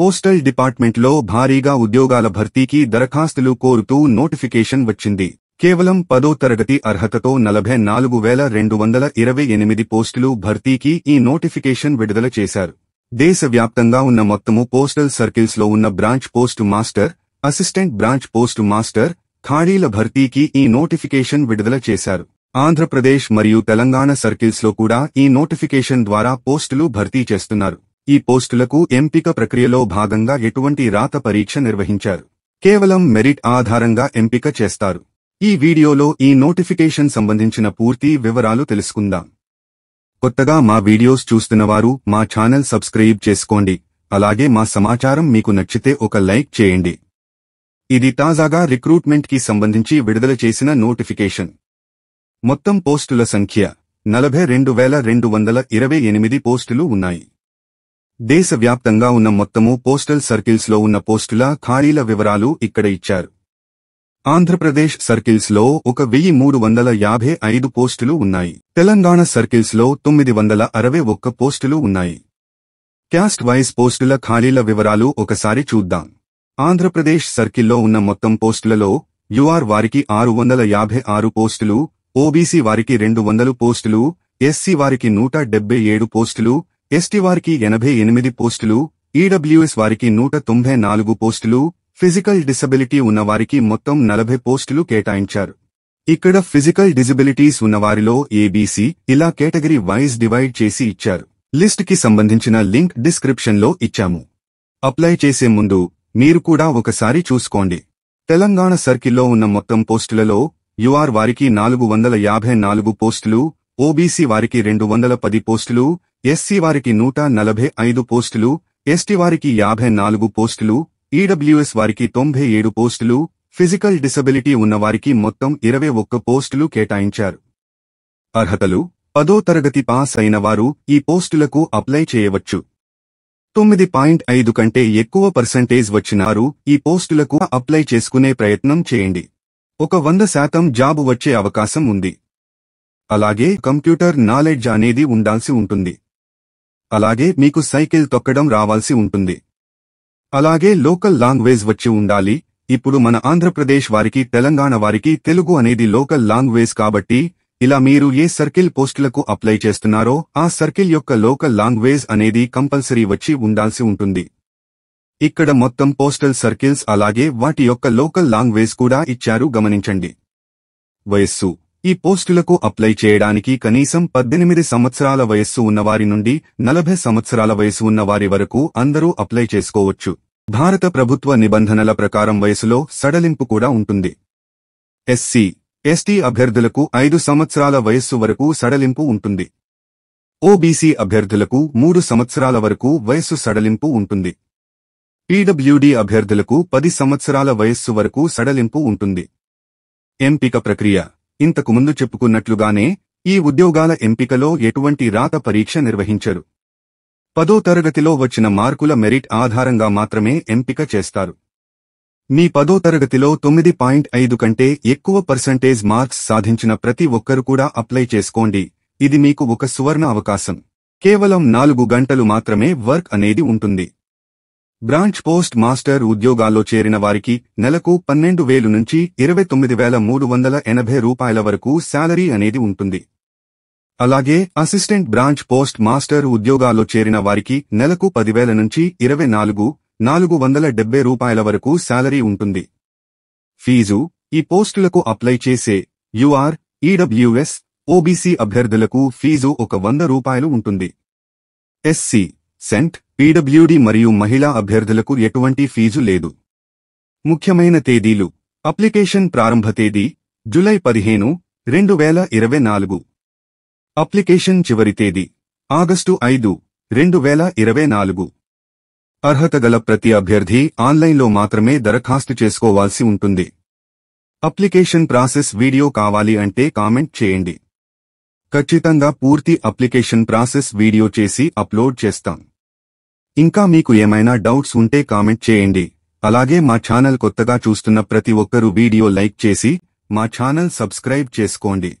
postal డిపార్ట్మెంట్లో భారీగా ఉద్యోగాల భర్తీకి దరఖాస్తులు కోరుతూ నోటిఫికేషన్ వచ్చింది కేవలం పదో తరగతి అర్హతతో నలభై నాలుగు వేల రెండు వందల ఇరవై ఎనిమిది పోస్టులు భర్తీకి ఈ నోటిఫికేషన్ విడుదల చేశారు దేశవ్యాప్తంగా ఉన్న మొత్తము పోస్టల్ సర్కిల్స్లో ఉన్న branch post master assistant branch post master ఖాళీల భర్తీకి ఈ నోటిఫికేషన్ విడుదల చేశారు ఆంధ్రప్రదేశ్ మరియు తెలంగాణ సర్కిల్స్లో కూడా ఈ నోటిఫికేషన్ ద్వారా పోస్టులు భర్తీ చేస్తున్నారు ఈ పోస్టులకు ఎంపిక ప్రక్రియలో భాగంగా ఎటువంటి రాత పరీక్ష నిర్వహించారు కేవలం మెరిట్ ఆధారంగా ఎంపిక చేస్తారు ఈ వీడియోలో ఈ నోటిఫికేషన్ సంబంధించిన పూర్తి వివరాలు తెలుసుకుందాం కొత్తగా మా వీడియోస్ చూస్తున్నవారు మా ఛానల్ సబ్స్క్రైబ్ చేసుకోండి అలాగే మా సమాచారం మీకు నచ్చితే ఒక లైక్ చేయండి ఇది తాజాగా రిక్రూట్మెంట్ కి సంబంధించి విడుదల చేసిన నోటిఫికేషన్ మొత్తం పోస్టుల సంఖ్య నలభై రెండు వేల రెండు వందల ఇరవై ఎనిమిది పోస్టులు ఉన్నాయి దేశవ్యాప్తంగా ఉన్న మొత్తము పోస్టల్ సర్కిల్స్లో ఉన్న పోస్టుల ఖాళీల వివరాలు ఇక్కడ ఇచ్చారు ఆంధ్రప్రదేశ్ సర్కిల్స్లో ఒక వెయ్యి మూడు వందల యాభై ఐదు పోస్టులు ఉన్నాయి తెలంగాణ సర్కిల్స్లో తొమ్మిది వందల అరవై ఒక్క పోస్టులు ఉన్నాయి క్యాస్ట్ వైజ్ పోస్టుల ఖాళీల వివరాలు ఒకసారి చూద్దాం ఆంధ్రప్రదేశ్ సర్కిల్లో ఉన్న మొత్తం పోస్టులలో యుఆర్ వారికి ఆరు వందల యాభై ఆరు పోస్టులు ఓబీసీ వారికి రెండు వందలు పోస్టులు ఎస్సీ వారికి నూట డెబ్బై ఏడు పోస్టులు ఎస్టీ వారికి ఎనభై ఎనిమిది పోస్టులు ఈడబ్ల్యూఎస్ వారికి నూట తొంభై నాలుగు పోస్టులు ఫిజికల్ డిసబిలిటీ ఉన్నవారికి మొత్తం నలభై పోస్టులు కేటాయించారు ఇక్కడ ఫిజికల్ డిజబిలిటీస్ ఉన్నవారిలో ఏబీసీ ఇలా కేటగిరీ వైజ్ డివైడ్ చేసి ఇచ్చారు లిస్ట్ కి సంబంధించిన లింక్ డిస్క్రిప్షన్లో ఇచ్చాము అప్లై చేసే ముందు మీరు కూడా ఒకసారి చూసుకోండి తెలంగాణ సర్కిల్లో ఉన్న మొత్తం పోస్టులలో యుఆర్ వారికి నాలుగు వందల యాభై నాలుగు పోస్టులు ఓబీసీ వారికి రెండు వందల పది పోస్టులు ఎస్సీ వారికి నూట నలభై ఐదు పోస్టులు ఎస్టీ వారికి యాభై నాలుగు పోస్టులు ఈడబ్ల్యూఎస్ వారికి తొంభై ఏడు పోస్టులు ఫిజికల్ డిసబిలిటీ ఉన్నవారికి మొత్తం ఇరవై ఒక్క పోస్టులు కేటాయించారు అర్హతలు పదో తరగతి పాస్ అయిన వారు ఈ పోస్టులకు అప్లై చేయవచ్చు తొమ్మిది పాయింట్ ఐదు కంటే ఎక్కువ పర్సంటేజ్ వచ్చినారు ఈ పోస్టులకు అప్లై చేసుకునే ప్రయత్నం చేయండి ఒక వంద శాతం జాబు వచ్చే అవకాశం ఉంది అలాగే కంప్యూటర్ నాలెడ్జ్ అనేది ఉండాల్సి ఉంటుంది అలాగే మీకు సైకిల్ తొక్కడం రావాల్సి ఉంటుంది అలాగే లోకల్ లాంగ్వేజ్ వచ్చి ఉండాలి ఇప్పుడు మన ఆంధ్రప్రదేశ్ వారికి తెలంగాణ వారికి తెలుగు అనేది లోకల్ లాంగ్వేజ్ కాబట్టి ఇలా మీరు ఏ సర్కిల్ పోస్టులకు అప్లై చేస్తున్నారో ఆ సర్కిల్ యొక్క లోకల్ లాంగ్వేజ్ అనేది కంపల్సరీ వచ్చి ఉండాల్సి ఉంటుంది ఇక్కడ మొత్తం పోస్టల్ సర్కిల్స్ అలాగే వాటి యొక్క లోకల్ లాంగ్వేజ్ కూడా ఇచ్చారు గమనించండి వయస్సు ఈ పోస్టులకు అప్లై చేయడానికి కనీసం పద్దెనిమిది సంవత్సరాల వయస్సు ఉన్నవారి నుండి నలభై సంవత్సరాల వయసు ఉన్నవారి వరకు అందరూ అప్లై చేసుకోవచ్చు భారత ప్రభుత్వ నిబంధనల ప్రకారం వయసులో సడలింపు కూడా ఉంటుంది ఎస్సీ ఎస్టీ అభ్యర్థులకు ఐదు సంవత్సరాల వయస్సు వరకు సడలింపు ఉంటుంది ఓబీసీ అభ్యర్థులకు మూడు సంవత్సరాల వరకు వయస్సు సడలింపు ఉంటుంది పీడబ్ల్యూడీ అభ్యర్థులకు పది సంవత్సరాల వయస్సు వరకు సడలింపు ఉంటుంది ఎంపిక ప్రక్రియ ఇంతకు ముందు చెప్పుకున్నట్లుగానే ఈ ఉద్యోగాల ఎంపికలో ఎటువంటి రాత పరీక్ష నిర్వహించరు పదో తరగతిలో వచ్చిన మార్కుల మెరిట్ ఆధారంగా మాత్రమే ఎంపిక చేస్తారు మీ పదో తరగతిలో తొమ్మిది పాయింట్ ఐదు కంటే ఎక్కువ పర్సంటేజ్ మార్క్స్ సాధించిన ప్రతి ఒక్కరు కూడా అప్లై చేసుకోండి ఇది మీకు ఒక సువర్ణ అవకాశం కేవలం నాలుగు గంటలు మాత్రమే వర్క్ అనేది ఉంటుంది బ్రాంచ్ పోస్ట్ మాస్టర్ ఉద్యోగాల్లో చేరిన వారికి నెలకు పన్నెండు వేలు నుంచి ఇరవై తొమ్మిది వేల మూడు వందల ఎనభై రూపాయల వరకు శాలరీ అనేది ఉంటుంది అలాగే అసిస్టెంట్ బ్రాంచ్ పోస్ట్ మాస్టర్ ఉద్యోగాల్లో చేరిన వారికి నెలకు పదివేల నుంచి ఇరవై నాలుగు నాలుగు వందల డెబ్బై రూపాయల వరకు శాలరీ ఉంటుంది ఫీజు ఈ పోస్టులకు అప్లై చేసే యుఆర్ ఈడబ్ల్యూఎస్ ఓబీసీ అభ్యర్థులకు ఫీజు ఒక వంద రూపాయలు ఉంటుంది ఎస్సీ సెంట్ పీడబ్ల్యూడీ మరియు మహిళా అభ్యర్థులకు ఎటువంటి ఫీజు లేదు ముఖ్యమైన తేదీలు అప్లికేషన్ ప్రారంభ తేదీ జులై పదిహేను రెండు వేల ఇరవై నాలుగు అప్లికేషన్ చివరి తేదీ ఆగస్టు ఐదు రెండు వేల ఇరవై నాలుగు అర్హత గల ప్రతి అభ్యర్థి ఆన్లైన్లో మాత్రమే దరఖాస్తు చేసుకోవాల్సి ఉంటుంది అప్లికేషన్ ప్రాసెస్ వీడియో కావాలి అంటే కామెంట్ చేయండి ఖచ్చితంగా పూర్తి అప్లికేషన్ ప్రాసెస్ వీడియో చేసి అప్లోడ్ చేస్తాం ఇంకా మీకు ఏమైనా డౌట్స్ ఉంటే కామెంట్ చేయండి అలాగే మా ఛానల్ కొత్తగా చూస్తున్న ప్రతి ఒక్కరూ వీడియో లైక్ చేసి మా ఛానల్ సబ్స్క్రైబ్ చేసుకోండి